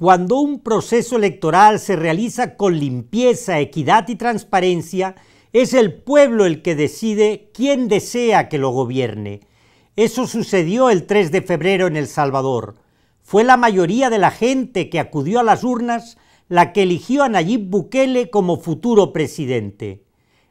Cuando un proceso electoral se realiza con limpieza, equidad y transparencia, es el pueblo el que decide quién desea que lo gobierne. Eso sucedió el 3 de febrero en El Salvador. Fue la mayoría de la gente que acudió a las urnas la que eligió a Nayib Bukele como futuro presidente.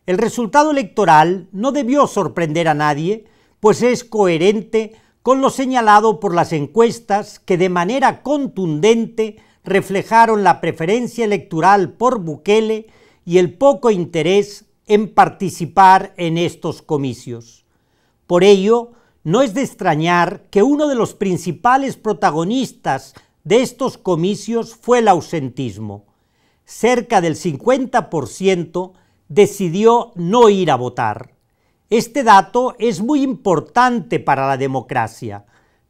El resultado electoral no debió sorprender a nadie, pues es coherente con lo señalado por las encuestas que de manera contundente reflejaron la preferencia electoral por Bukele y el poco interés en participar en estos comicios. Por ello, no es de extrañar que uno de los principales protagonistas de estos comicios fue el ausentismo. Cerca del 50% decidió no ir a votar. Este dato es muy importante para la democracia.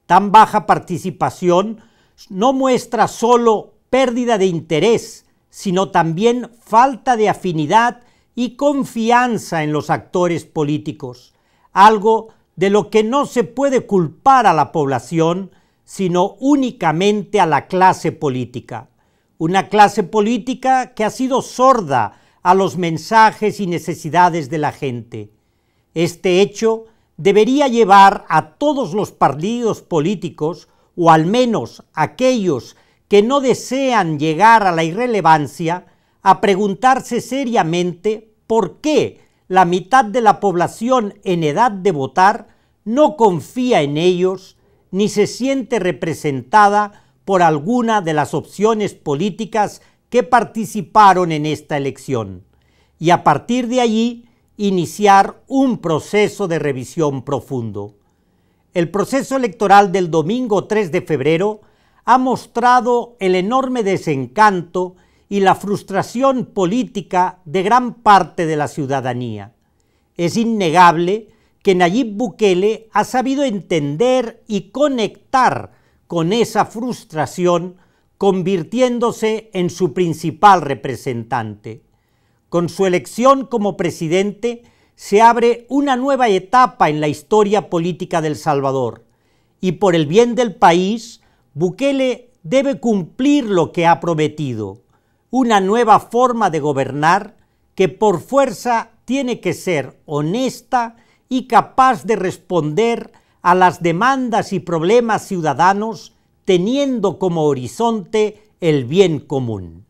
Tan baja participación no muestra solo pérdida de interés, sino también falta de afinidad y confianza en los actores políticos, algo de lo que no se puede culpar a la población, sino únicamente a la clase política. Una clase política que ha sido sorda a los mensajes y necesidades de la gente. Este hecho debería llevar a todos los partidos políticos, o al menos aquellos que no desean llegar a la irrelevancia, a preguntarse seriamente por qué la mitad de la población en edad de votar no confía en ellos ni se siente representada por alguna de las opciones políticas que participaron en esta elección. Y a partir de allí, iniciar un proceso de revisión profundo. El proceso electoral del domingo 3 de febrero ha mostrado el enorme desencanto y la frustración política de gran parte de la ciudadanía. Es innegable que Nayib Bukele ha sabido entender y conectar con esa frustración, convirtiéndose en su principal representante. Con su elección como presidente se abre una nueva etapa en la historia política del Salvador y por el bien del país, Bukele debe cumplir lo que ha prometido, una nueva forma de gobernar que por fuerza tiene que ser honesta y capaz de responder a las demandas y problemas ciudadanos teniendo como horizonte el bien común.